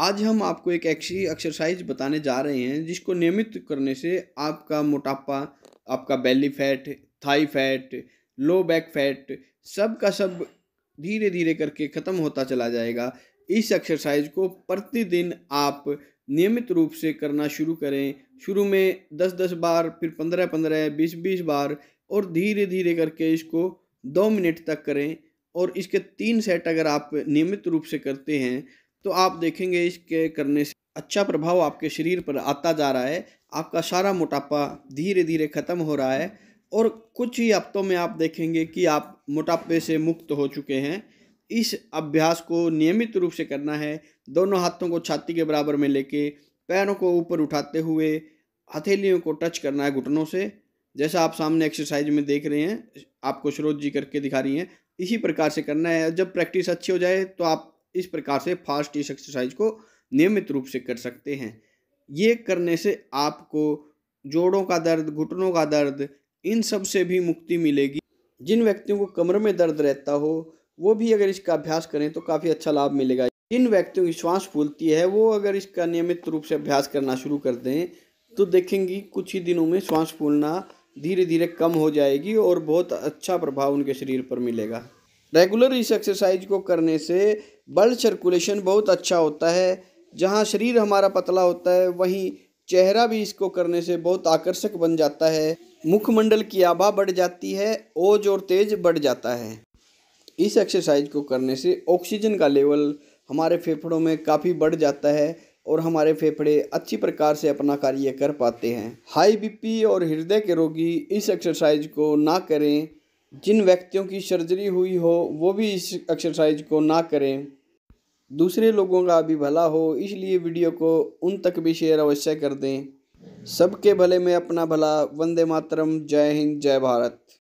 आज हम आपको एक ऐसी एक्सरसाइज बताने जा रहे हैं जिसको नियमित करने से आपका मोटापा आपका belly fat thigh fat low back fat सब का सब धीरे धीरे करके ख़त्म होता चला जाएगा इस एक्सरसाइज को प्रतिदिन आप नियमित रूप से करना शुरू करें शुरू में दस दस बार फिर पंद्रह पंद्रह बीस बीस बार और धीरे धीरे करके इसको दो मिनट तक करें और इसके तीन सेट अगर आप नियमित रूप से करते हैं तो आप देखेंगे इसके करने से अच्छा प्रभाव आपके शरीर पर आता जा रहा है आपका सारा मोटापा धीरे धीरे ख़त्म हो रहा है और कुछ ही हफ्तों में आप देखेंगे कि आप मोटापे से मुक्त हो चुके हैं इस अभ्यास को नियमित रूप से करना है दोनों हाथों को छाती के बराबर में लेके पैरों को ऊपर उठाते हुए हथेलियों को टच करना है घुटनों से जैसा आप सामने एक्सरसाइज में देख रहे हैं आपको स्रोत जी करके दिखा रही हैं इसी प्रकार से करना है जब प्रैक्टिस अच्छी हो जाए तो आप इस प्रकार से फास्ट इस एक्सरसाइज को नियमित रूप से कर सकते हैं ये करने से आपको जोड़ों का दर्द घुटनों का दर्द इन सब से भी मुक्ति मिलेगी जिन व्यक्तियों को कमर में दर्द रहता हो वो भी अगर इसका अभ्यास करें तो काफ़ी अच्छा लाभ मिलेगा जिन व्यक्तियों की श्वास फूलती है वो अगर इसका नियमित रूप से अभ्यास करना शुरू कर दें तो देखेंगी कुछ ही दिनों में श्वास फूलना धीरे धीरे कम हो जाएगी और बहुत अच्छा प्रभाव उनके शरीर पर मिलेगा रेगुलर इस एक्सरसाइज को करने से ब्लड सर्कुलेशन बहुत अच्छा होता है जहाँ शरीर हमारा पतला होता है वहीं चेहरा भी इसको करने से बहुत आकर्षक बन जाता है मुखमंडल की आभा बढ़ जाती है ओज और तेज बढ़ जाता है इस एक्सरसाइज को करने से ऑक्सीजन का लेवल हमारे फेफड़ों में काफ़ी बढ़ जाता है और हमारे फेफड़े अच्छी प्रकार से अपना कार्य कर पाते हैं हाई बीपी और हृदय के रोगी इस एक्सरसाइज को ना करें जिन व्यक्तियों की सर्जरी हुई हो वो भी इस एक्सरसाइज को ना करें दूसरे लोगों का भी भला हो इसलिए वीडियो को उन तक भी शेयर अवश्य कर दें सबके भले में अपना भला वंदे मातरम जय हिंद जय भारत